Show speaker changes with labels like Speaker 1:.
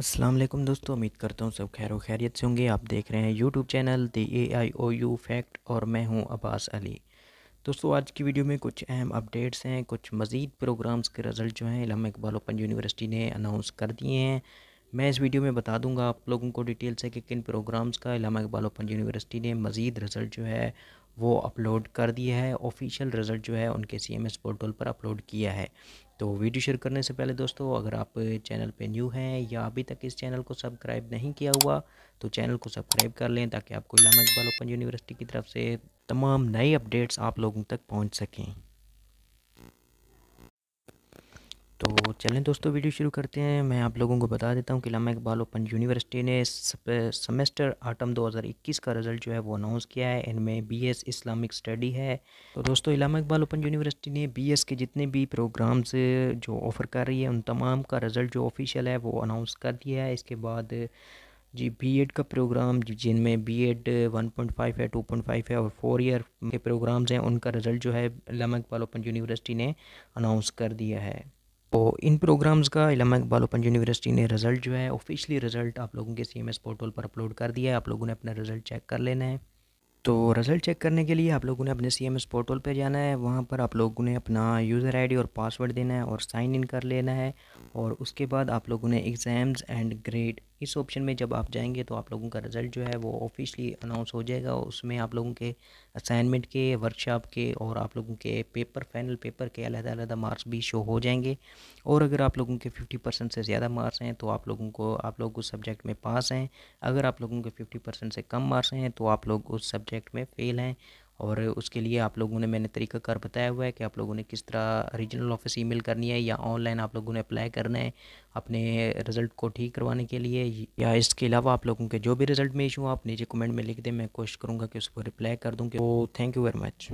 Speaker 1: असलम दोस्तों उम्मीद करता हूँ सब खैर खैरियत से होंगे आप देख रहे हैं YouTube channel the A I O U fact और मैं हूँ अब्बास अली दोस्तों आज की वीडियो में कुछ अहम अपडेट्स हैं कुछ मज़ीद प्रोग्राम्स के रिज़ल्ट जो हैं इलाम इकबाल ओपन यूनिवर्सिटी ने अनाउंस कर दिए हैं मैं इस वीडियो में बता दूंगा आप लोगों को डिटेल से कि किन प्रोग्राम्स का इलामा इकबाल ओपन यूनिवर्सिटी ने मज़ीद रिज़ल्ट जो है वो अपलोड कर दिया है ऑफिशियल रिज़ल्ट जो है उनके सी एम एस पोर्टल पर अपलोड किया है तो वीडियो शेयर करने से पहले दोस्तों अगर आप चैनल पे न्यू हैं या अभी तक इस चैनल को सब्सक्राइब नहीं किया हुआ तो चैनल को सब्सक्राइब कर लें ताकि आपको इलामा इकबाल ओपन यूनिवर्सिटी की तरफ से तमाम नए अपडेट्स आप लोगों तक पहुँच सकें तो चलें दोस्तों वीडियो शुरू करते हैं मैं आप लोगों को बता देता हूँ कि लामा इकबाल ओपन यूनिवर्सिटी ने सेमेस्टर आटम 2021 का रिज़ल्ट जो है वो अनाउंस किया है इनमें बीएस इस्लामिक स्टडी है तो दोस्तों इलामा इकबाल ओपन यूनिवर्सिटी ने बीएस के जितने भी प्रोग्राम्स जो ऑफ़र कर रही है उन तमाम का रिज़ल्ट जो ऑफिशियल है वो अनाउंस कर दिया है इसके बाद जी एड का प्रोग्राम जिनमें पॉइंट फाइव है फ़ाइव है और फोर ईयर के प्रोग्राम्स हैं उनका रिज़ल्ट जो है लामा इकबाल ओपन यूनिवर्सिटी ने अनाउंस कर दिया है तो इन प्रोग्राम्स का इलामा इकबाल ओपन यूनिवर्सिटी ने रिज़ल्ट जो है ऑफिशियली रिज़ल्ट आप लोगों के सी एम एस पोर्टल पर अपलोड कर दिया है आप लोगों ने अपना रिज़ल्ट चेक कर लेना है तो रिज़ल्ट चेक करने के लिए आप लोगों ने अपने सी एम एस पोर्टल पर जाना है वहाँ पर आप लोगों ने अपना यूज़र आई डी और पासवर्ड देना है और साइन इन कर लेना है और उसके बाद आप लोगों ने एग्ज़ाम्स एंड ग्रेड इस ऑप्शन में जब आप जाएंगे तो आप लोगों का रिज़ल्ट जो है वो ऑफिशली अनाउंस हो जाएगा उसमें आप लोगों के असाइनमेंट के वर्कशॉप के और आप लोगों के पेपर फाइनल पेपर के अलग अलग मार्क्स भी शो हो जाएंगे और अगर आप लोगों के फिफ्टी परसेंट से ज़्यादा मार्क्स हैं तो आप लोगों को आप लोग उस सब्जेक्ट में पास हैं अगर आप लोगों के फिफ्टी परसेंट से कम मार्क्स हैं तो आप लोग उस सब्जेक्ट में फ़ेल हैं और उसके लिए आप लोगों ने मैंने तरीका कर बताया हुआ है कि आप लोगों ने किस तरह रीजनल ऑफिस ईमेल करनी है या ऑनलाइन आप लोगों ने अप्लाई करना है अपने रिज़ल्ट को ठीक करवाने के लिए या इसके अलावा आप लोगों के जो भी रिज़ल्ट में इशू आप नीचे कमेंट में लिख दें मैं कोशिश करूँगा कि उस पर रिप्लाई कर दूँ तो थैंक यू वेरी मच